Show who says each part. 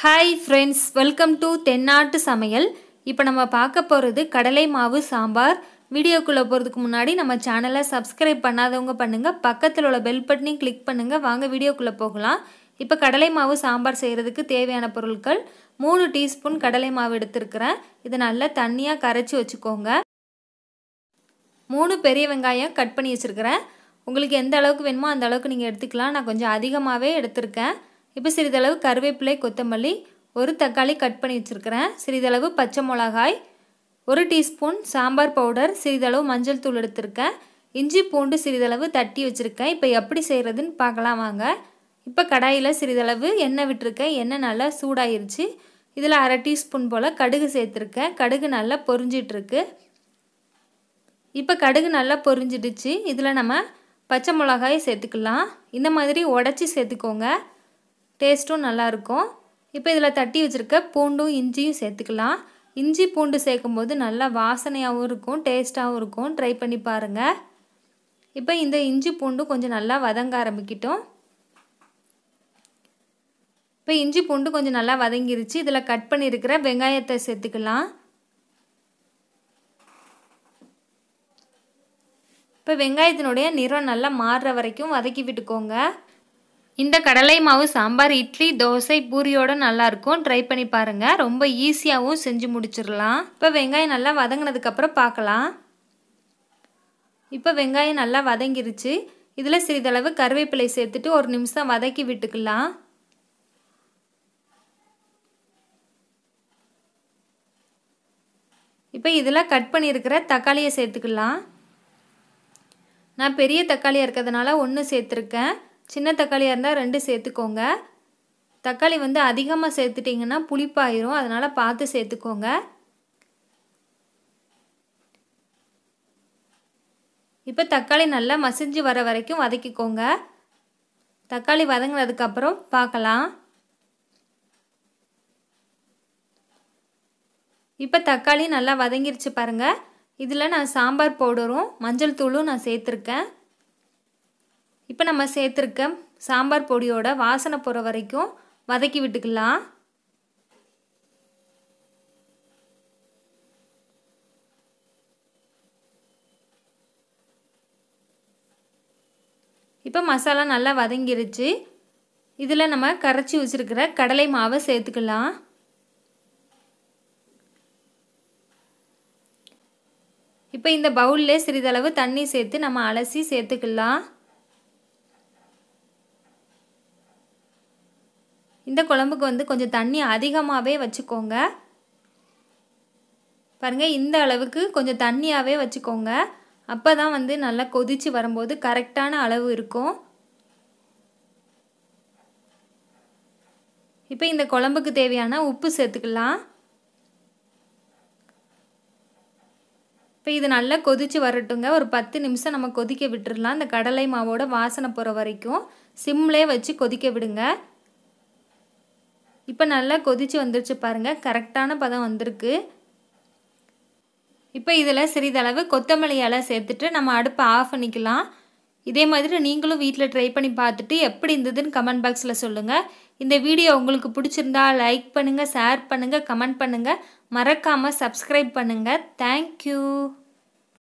Speaker 1: hi friends welcome to தென்னாட்டு சமையல் இப்போ நம்ம பார்க்க போகிறது கடலை மாவு சாம்பார் வீடியோக்குள்ளே போகிறதுக்கு முன்னாடி நம்ம சேனலை சப்ஸ்கிரைப் பண்ணாதவங்க பண்ணுங்கள் பக்கத்தில் உள்ள பெல் பட்டனையும் கிளிக் பண்ணுங்கள் வாங்க வீடியோக்குள்ளே போகலாம் இப்போ கடலை மாவு சாம்பார் செய்கிறதுக்கு தேவையான பொருட்கள் மூணு டீஸ்பூன் கடலை மாவு எடுத்திருக்கிறேன் இதை நல்லா தண்ணியாக கரைச்சி வச்சுக்கோங்க மூணு பெரிய வெங்காயம் கட் பண்ணி வச்சுருக்கிறேன் உங்களுக்கு எந்த அளவுக்கு வேணுமோ அந்த அளவுக்கு நீங்கள் எடுத்துக்கலாம் நான் கொஞ்சம் அதிகமாகவே எடுத்திருக்கேன் இப்போ சிறிதளவு கருவேப்பிலை கொத்தமல்லி ஒரு தக்காளி கட் பண்ணி வச்சுருக்கிறேன் சிறிதளவு பச்சை மிளகாய் ஒரு டீஸ்பூன் சாம்பார் பவுடர் சிறிதளவு மஞ்சள் தூள் எடுத்திருக்கேன் இஞ்சி பூண்டு சிறிதளவு தட்டி வச்சுருக்கேன் இப்போ எப்படி செய்கிறதுன்னு பார்க்கலாம் வாங்க இப்போ கடாயில் சிறிதளவு எண்ணெய் விட்டுருக்கேன் எண்ணெய் நல்லா சூடாயிருச்சு இதில் அரை டீஸ்பூன் போல் கடுகு சேர்த்துருக்கேன் கடுகு நல்லா பொறிஞ்சிட்ருக்கு இப்போ கடுகு நல்லா பொறிஞ்சிடுச்சு இதில் நம்ம பச்சை மிளகாயை சேர்த்துக்கலாம் இந்த மாதிரி உடச்சி சேர்த்துக்கோங்க டேஸ்ட்டும் நல்லாயிருக்கும் இப்போ இதில் தட்டி வச்சுருக்க பூண்டும் இஞ்சியும் சேர்த்துக்கலாம் இஞ்சி பூண்டு சேர்க்கும் போது நல்லா வாசனையாகவும் இருக்கும் டேஸ்ட்டாகவும் இருக்கும் ட்ரை பண்ணி பாருங்கள் இப்போ இந்த இஞ்சி பூண்டு கொஞ்சம் நல்லா வதங்க ஆரம்பிக்கிட்டோம் இப்போ இஞ்சி பூண்டு கொஞ்சம் நல்லா வதங்கிருச்சு இதில் கட் பண்ணியிருக்கிற வெங்காயத்தை சேர்த்துக்கலாம் இப்போ வெங்காயத்தினுடைய நிறம் நல்லா மாறுற வரைக்கும் வதக்கி விட்டுக்கோங்க இந்த கடலை மாவு சாம்பார் இட்லி தோசை பூரியோட நல்லாயிருக்கும் ட்ரை பண்ணி பாருங்கள் ரொம்ப ஈஸியாகவும் செஞ்சு முடிச்சிடலாம் இப்போ வெங்காயம் நல்லா வதங்கினதுக்கப்புறம் பார்க்கலாம் இப்போ வெங்காயம் நல்லா வதங்கிருச்சு இதில் சிறிதளவு கருவேப்பிலை சேர்த்துட்டு ஒரு நிமிஷம் வதக்கி விட்டுக்கலாம் இப்போ இதில் கட் பண்ணியிருக்கிற தக்காளியை சேர்த்துக்கலாம் நான் பெரிய தக்காளியாக இருக்கிறதுனால ஒன்று சேர்த்துருக்கேன் சின்ன தக்காளியாக இருந்தால் ரெண்டு சேர்த்துக்கோங்க தக்காளி வந்து அதிகமாக சேர்த்துட்டிங்கன்னா புளிப்பாயிரும் அதனால் பார்த்து சேர்த்துக்கோங்க இப்போ தக்காளி நல்லா மசிஞ்சு வர வரைக்கும் வதக்கிக்கோங்க தக்காளி வதங்கினதுக்கப்புறம் பார்க்கலாம் இப்போ தக்காளி நல்லா வதங்கிருச்சு பாருங்கள் இதில் நான் சாம்பார் பவுடரும் மஞ்சள் தூளும் நான் சேர்த்துருக்கேன் இப்போ நம்ம சேர்த்துருக்க சாம்பார் பொடியோட வாசனை போகிற வரைக்கும் வதக்கி விட்டுக்கலாம் இப்போ மசாலா நல்லா வதங்கிருச்சு இதில் நம்ம கரைச்சி வச்சுருக்கிற கடலை மாவை சேர்த்துக்கலாம் இப்போ இந்த பவுலில் சிறிதளவு தண்ணி சேர்த்து நம்ம அலசி சேர்த்துக்கலாம் இந்த குழம்புக்கு வந்து கொஞ்சம் தண்ணி அதிகமாகவே வச்சுக்கோங்க பாருங்கள் இந்த அளவுக்கு கொஞ்சம் தண்ணியாகவே வச்சுக்கோங்க அப்போ தான் வந்து நல்லா கொதித்து வரும்போது கரெக்டான அளவு இருக்கும் இப்போ இந்த குழம்புக்கு தேவையான உப்பு சேர்த்துக்கலாம் இப்போ இது நல்லா கொதித்து வரட்டுங்க ஒரு பத்து நிமிஷம் நம்ம கொதிக்க விட்டுடலாம் இந்த கடலை மாவோட வாசனை போகிற வரைக்கும் சிம்லே வச்சு கொதிக்க விடுங்க இப்போ நல்லா கொதித்து வந்துருச்சு பாருங்கள் கரெக்டான பதம் வந்திருக்கு இப்போ இதில் சிறிதளவு கொத்தமல்லி சேர்த்துட்டு நம்ம அடுப்பை ஆஃப் பண்ணிக்கலாம் இதே மாதிரி நீங்களும் வீட்டில் ட்ரை பண்ணி பார்த்துட்டு எப்படி இருந்ததுன்னு கமெண்ட் பாக்ஸில் சொல்லுங்கள் இந்த வீடியோ உங்களுக்கு பிடிச்சிருந்தா லைக் பண்ணுங்கள் ஷேர் பண்ணுங்கள் கமெண்ட் பண்ணுங்கள் மறக்காமல் சப்ஸ்கிரைப் பண்ணுங்கள் தேங்க்யூ